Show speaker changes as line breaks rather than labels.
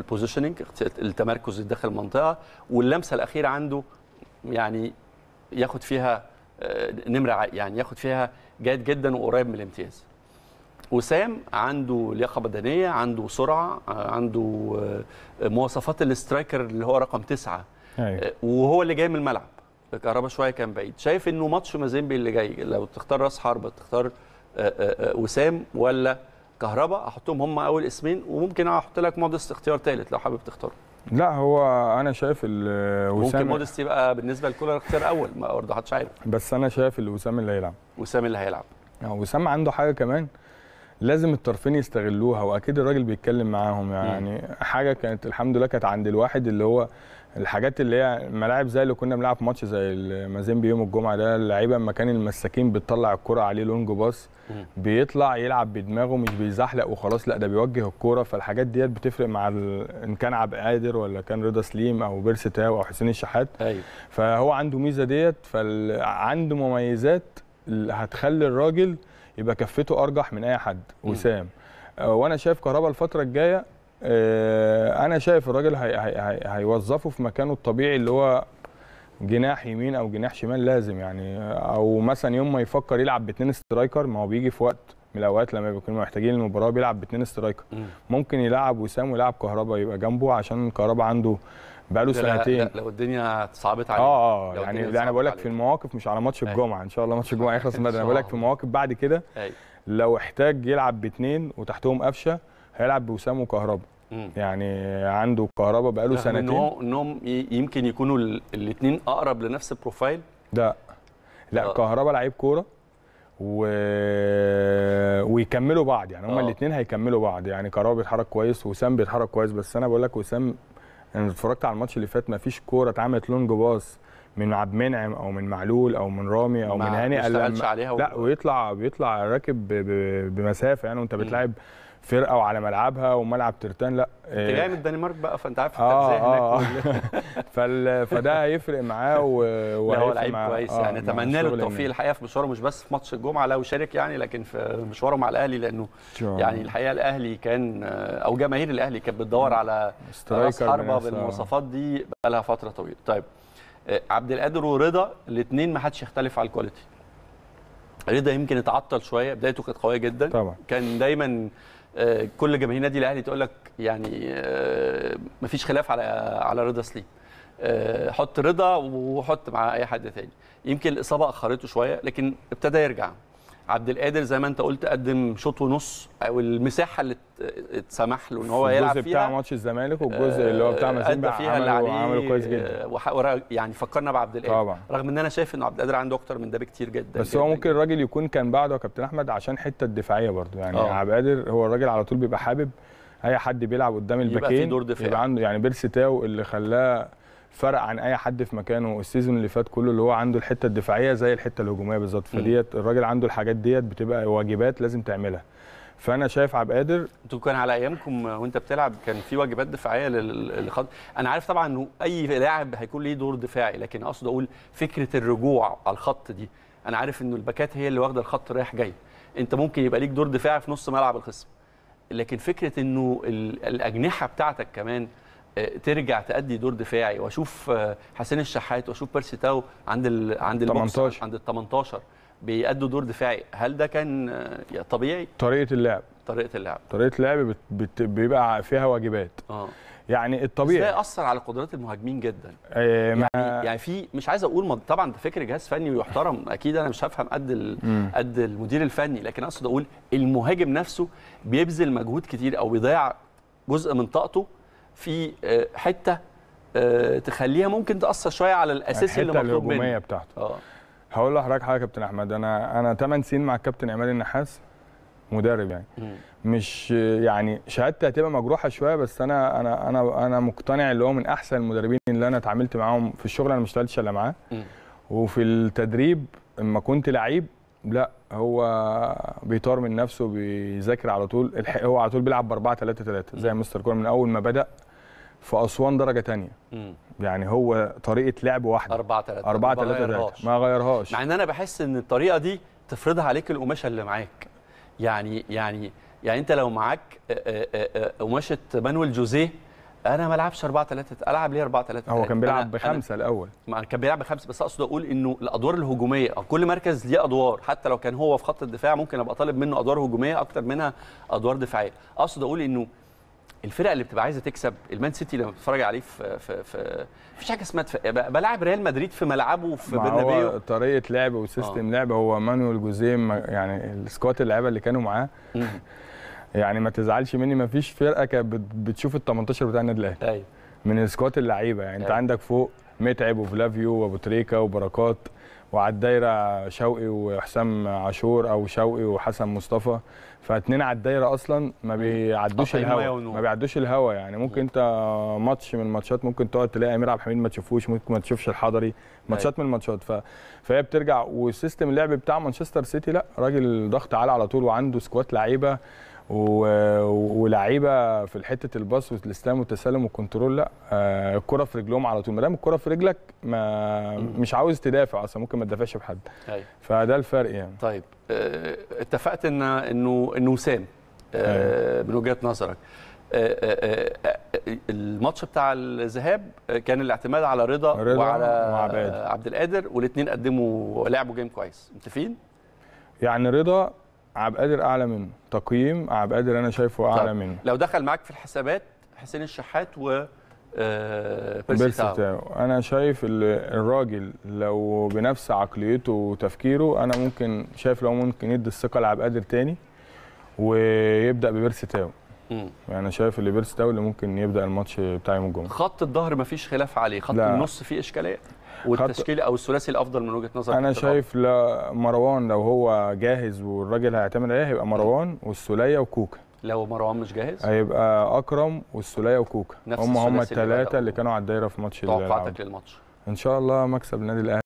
البوزيشننج التمركز داخل المنطقه واللمسه الاخيره عنده يعني ياخد فيها آه، نمره يعني ياخد فيها جيد جدا وقريب من الامتياز وسام عنده لياقه بدنيه عنده سرعه آه، عنده آه، مواصفات الاسترايكر اللي هو رقم تسعة أيوة. وهو اللي جاي من الملعب كهربا شويه كان بعيد شايف انه ماتش مازيمبي اللي جاي لو تختار راس حربه تختار وسام ولا كهرباء احطهم هم اول اسمين وممكن احط لك مودست اختيار ثالث لو حابب تختاره
لا هو انا شايف وسام ممكن مودست
يبقى بالنسبه لكولر اختيار
اول ما برضه محدش عارف بس انا شايف الوسام اللي هيلعب وسام اللي هيلعب آه، وسام عنده حاجه كمان لازم الطرفين يستغلوها واكيد الراجل بيتكلم معاهم يعني مم. حاجه كانت الحمد لله كانت عند الواحد اللي هو الحاجات اللي هي ملاعب زي اللي كنا بنلعب ماتش زي المازيمبي يوم الجمعه ده اللعيبه اما كان المساكين بتطلع الكرة عليه لونج باص بيطلع يلعب بدماغه مش بيزحلق وخلاص لا ده بيوجه الكرة فالحاجات ديت بتفرق مع ان كان عبد قادر ولا كان رضا سليم او بيرس تاو او حسين الشحات أيوه. فهو عنده ميزه ديت فعنده مميزات اللي هتخلي الراجل يبقى كفته ارجح من اي حد وسام آه، وانا شايف كهربا الفتره الجايه آه، انا شايف الراجل هيوظفه في مكانه الطبيعي اللي هو جناح يمين او جناح شمال لازم يعني آه، او مثلا يوم ما يفكر يلعب باثنين سترايكر ما هو بيجي في وقت من الاوقات لما بيكونوا محتاجين المباراه بيلعب باثنين سترايكر ممكن يلعب وسام ويلعب كهربا يبقى جنبه عشان كهربا عنده بقى له سنتين
لو الدنيا اتصعبت عليه اه اه يعني انا
بقول لك في المواقف مش على ماتش أيوه. الجمعه ان شاء الله ماتش الجمعه يخلص انا بقول لك في مواقف بعد كده أيوه. لو احتاج يلعب باثنين وتحتهم قفشه هيلعب بوسام وكهربا يعني عنده كهربا بقى له سنتين
انهم يمكن يكونوا الاثنين اقرب لنفس البروفايل
لا لا آه. كهربا لعيب كوره و... ويكملوا بعض يعني هما آه. الاثنين هيكملوا بعض يعني كهربا بيتحرك كويس وسام بيتحرك كويس بس انا بقول لك وسام انا يعني اتفرجت على الماتش اللي فات ما فيش كوره اتعملت لونج باص من عبد المنعم او من معلول او من رامي او من هاني قال لا ويطلع بيطلع راكب بمسافه يعني وانت بتلعب فرقه وعلى ملعبها وملعب ترتان لا انت آه، جاي من
الدنمارك بقى فانت عارف انت آه،, آه هناك آه
فال... فده هيفرق معاه و... هو لعيب مع... كويس آه يعني اتمنى له التوفيق
الحقيقه في مشواره مش بس في ماتش الجمعه لو شارك يعني لكن في مشواره مع الاهلي لانه يعني الحقيقه الاهلي كان او جماهير الاهلي كانت بتدور على راس حربه بالمواصفات دي بقى لها فتره طويله طيب آه، عبد القادر ورضا الاثنين ما حدش يختلف على الكواليتي رضا يمكن اتعطل شويه بدايته كانت قويه جدا طبعا كان دايما آه، كل جماهير نادي الاهلي تقول لك يعني آه، مفيش خلاف على على رضا سليم آه، حط رضا وحط مع اي حد تاني يمكن الاصابه اخرته شويه لكن ابتدى يرجع عبد القادر زي ما انت قلت قدم شوط ونص او المساحه اللي اتسمح له ان هو يلعب فيها الجزء بتاع
ماتش الزمالك
والجزء اللي هو بتاع آه، مازيمبا فيها اللي يعني عمله كويس جدا آه، يعني فكرنا بعبد القادر طبعا رغم ان انا شايف ان عبد القادر عنده اكتر من ده بكتير جدا بس جداً هو
ممكن الراجل يكون كان بعده يا كابتن احمد عشان حته الدفاعيه برده يعني أوه. عبد القادر هو الراجل على طول بيبقى حابب اي حد بيلعب قدام الباكين يبقى, في دور يبقى عنده يعني بيرسي تاو اللي خلاه فرق عن اي حد في مكانه السيزون اللي فات كله اللي هو عنده الحته الدفاعيه زي الحته الهجوميه بالظبط فديت الراجل عنده الحاجات ديت بتبقى واجبات لازم تعملها فانا شايف عبد القادر
انتوا كان على ايامكم وانت بتلعب كان في واجبات دفاعيه للخط انا عارف طبعا انه اي لاعب هيكون ليه دور دفاعي لكن اقصد اقول فكره الرجوع على الخط دي انا عارف انه الباكات هي اللي واخده الخط رايح جاي انت ممكن يبقى ليك دور دفاعي في نص ملعب الخصم لكن فكره انه الاجنحه بتاعتك كمان آه، ترجع تأدي دور دفاعي واشوف آه، حسين الشحات واشوف بيرسي تاو عند الـ عند ال 18 عند ال 18 بيأدوا دور دفاعي هل ده كان آه، طبيعي
طريقه اللعب طريقه اللعب طريقه اللعب بت... بت... بيبقى فيها واجبات اه يعني الطبيعي ازاي
اثر على قدرات المهاجمين جدا
إيه يعني يعني
في مش عايز اقول ما طبعا ده فكر جهاز فني ويحترم اكيد انا مش هفهم قد قد المدير الفني لكن اقصد اقول المهاجم نفسه بيبذل مجهود كتير او بيضيع جزء من طاقته في آه، حته آه، تخليها ممكن تاثر شويه على الاساسي اللي مطلوب منه الهجوميه
بتاعته اه هقول لحضرتك حاجه يا كابتن احمد انا انا 8 سنين مع الكابتن عماد النحاس مدرب يعني مش يعني شهادتي هتبقى مجروحه شويه بس انا انا انا انا مقتنع اللي هو من احسن المدربين اللي انا اتعاملت معاهم في الشغل انا ما اشتغلتش الا معاه وفي التدريب اما كنت لعيب لا هو بيطار من نفسه بيذاكر على طول هو على طول بيلعب ب 4 3 3 زي مستر كولر من اول ما بدا في اسوان درجه ثانيه يعني هو طريقه لعب واحده 4 3 4 3 3
ما غيرهاش مع ان انا بحس ان الطريقه دي تفرضها عليك القماشه اللي معاك يعني يعني يعني انت لو معاك قماشه مانويل جوزيه انا ما العبش 4 3 العب ليه 4 3 هو كان بيلعب بخمسه الاول ما كان بيلعب بخمسه بس اقصد اقول انه الادوار الهجوميه كل مركز ليه ادوار حتى لو كان هو في خط الدفاع ممكن ابقى طالب منه ادوار هجوميه اكتر منها ادوار دفاعيه اقصد اقول انه الفرقه اللي بتبقى عايزه تكسب المان سيتي لما بتتفرج عليه في في في مفيش حاجه اسمها بلاعب ريال مدريد في ملعبه في برنابيو
طريقه لعب وسيستم آه. لعب هو مانويل جوزيه يعني السكواد اللعيبه اللي كانوا معاه يعني ما تزعلش مني ما فيش فرقه كانت بتشوف ال 18 بتاع النادي الاهلي ايوه من سكوات اللعيبه يعني أيوة. انت عندك فوق متعب وفلافيو وابو تريكه وبركات وعلى الدايره شوقي وحسام عاشور او شوقي وحسن مصطفى فاتنين على الدايره اصلا ما أيوه. بيعدوش الهوا ما بيعدوش الهوا يعني ممكن انت ماتش من الماتشات ممكن تقعد تلاقي امير عبد الحميد ما تشوفوش ممكن ما تشوفش الحضري ماتشات أيوه. من الماتشات ف... فهي بترجع وسيستم اللعب بتاع مانشستر سيتي لا راجل ضغط عالي على طول وعنده سكواد لعيبه ولاعيبه في حته الباص والاسلام والتسلم والكنترول لا آه، الكره في رجلهم على طول ما دام الكره في رجلك ما مش عاوز تدافع اصلا ممكن ما تدافعش بحد أيوة. فده الفرق يعني طيب آه، اتفقت ان
انه انه وسام آه، أيوة. من وجهه نظرك الماتش بتاع الذهاب كان الاعتماد على رضا, رضا وعلى عبد القادر والاثنين قدموا لعبوا جيم كويس متفقين
يعني رضا عبد القادر اعلى منه تقييم عبد القادر انا شايفه اعلى طيب. منه
لو دخل معاك في الحسابات حسين الشحات و آه، بيرسي تاو
انا شايف الراجل لو بنفس عقليته وتفكيره انا ممكن شايف لو ممكن يدي الثقه لعبد القادر تاني ويبدا ببيرسي تاو يعني انا شايف اللي بيرسي تاو اللي ممكن يبدا الماتش بتاع يوم الجمعه
خط الظهر مفيش خلاف عليه خط لا. النص فيه اشكاليه والتشكيل او الثلاثي الافضل من وجهه نظرك انا شايف
لا مروان لو هو جاهز والراجل هيعتمد عليه هيبقى مروان والسوليه وكوكا
لو مروان مش جاهز
هيبقى اكرم والسوليه وكوكا هم هم الثلاثه اللي, اللي كانوا على الدايره في ماتش توقعاتك للماتش ان شاء الله مكسب النادي الاهلي